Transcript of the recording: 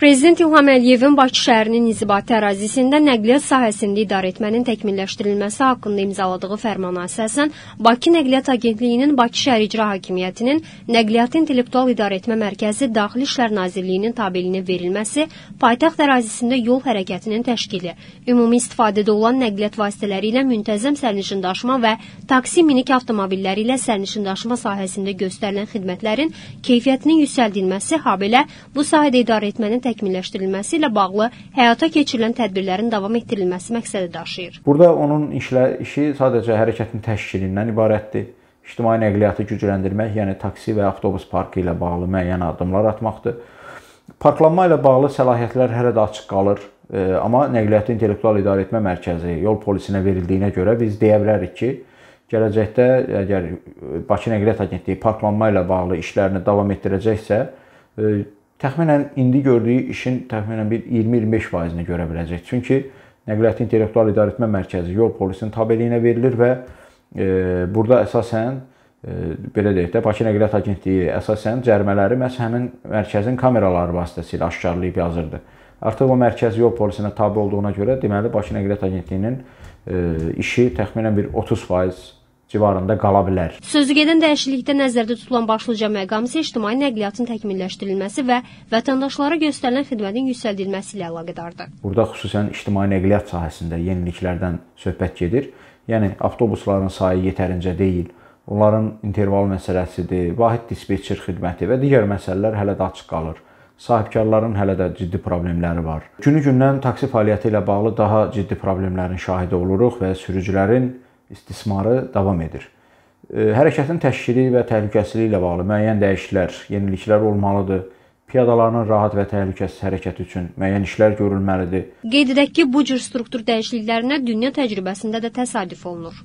Prezident İlham Əliyevin Bakı şəhərinin inzibati ərazisində nəqliyyat sahəsində idarəetmənin təkmilləşdirilməsi haqqında imzaladığı fərmana əsasən Bakı Nəqliyyat Agentliyinin Bakı şəhər icra hakimiyyətinin Nəqliyyat İntellektual İdarəetmə Mərkəzi Daxili İşlər Nazirliyinin tabeliyinə verilməsi, paytaxt ərazisində yol hərəkətinin təşkili, ümumi istifadədə olan nəqliyyat vasitələri ilə müntəzəm sərnişindaşıma və taksi minik avtomobilləri ilə sərnişindaşıma sahəsində göstərilən xidmətlərin keyfiyyətinin yüksəldilməsi, habelə bu sahədə idarəetmənin təkmilləşdirilməsi təkmilləşdirilməsi ilə bağlı həyata keçirilən tədbirlərin davam etdirilməsi məqsədi daşıyır. Burada onun işlə, işi sadəcə hərəkətin təşkilindən ibarətdir. İctimai nəqliyyatı gücləndirmək, yəni taksi və avtobus parkı ilə bağlı müəyyən addımlar atmaqdır. Parklanma ilə bağlı səlahiyyətlər hələ də açıq qalır, e, amma Nəqliyyatı İntellektual İdarəetmə Mərkəzi yol polisinə verildiyinə görə biz deyə bilərik ki, gələcəkdə əgər Bakı Nəqliyyat Agentliyi parklanma ilə bağlı işlərini davam etdirəcəksə, e, təxminən indi gördüyü işin təxminən bir 20-25%-ni görə biləcək. Çünki Nəqliyyat İntellektual İdarəetmə Mərkəzi yol polisinin tabeliyinə verilir və e, burada əsasən e, belə deyək də Bakı Nəqliyyat Agentliyi əsasən cərimələri məhz həmin mərkəzin kameraları vasitəsilə aşkarlayıb yazırdı. Artıq o mərkəz yol polisinə tabe olduğuna görə deməli Bakı Nəqliyyat Agentliyinin e, işi təxminən bir 30% civarında qala bilər. Sözü gedən dəyişiklikdə nəzərdə tutulan başlıca məqam isə ictimai nəqliyyatın təkmilləşdirilməsi və vətəndaşlara göstərilən xidmətin yüksəldilməsi ilə əlaqədardır. Burada xüsusən ictimai nəqliyyat sahəsində yeniliklərdən söhbət gedir. Yəni avtobusların sayı yetərincə deyil, onların interval məsələsidir, vahid dispetçer xidməti və digər məsələlər hələ də açıq qalır. Sahibkarların hələ də ciddi problemləri var. Günü-gündən taksi fəaliyyəti ilə bağlı daha ciddi problemlərin şahidi oluruq və sürücülərin istismarı davam edir. Hərəkətin təşkili və təhlükəsizliyi ilə bağlı müəyyən dəyişikliklər, yeniliklər olmalıdır. Piyadaların rahat və təhlükəsiz hərəkəti üçün müəyyən işlər görülməlidir. Qeyd edək ki, bu cür struktur dəyişikliklərinə dünya təcrübəsində də təsadüf olunur.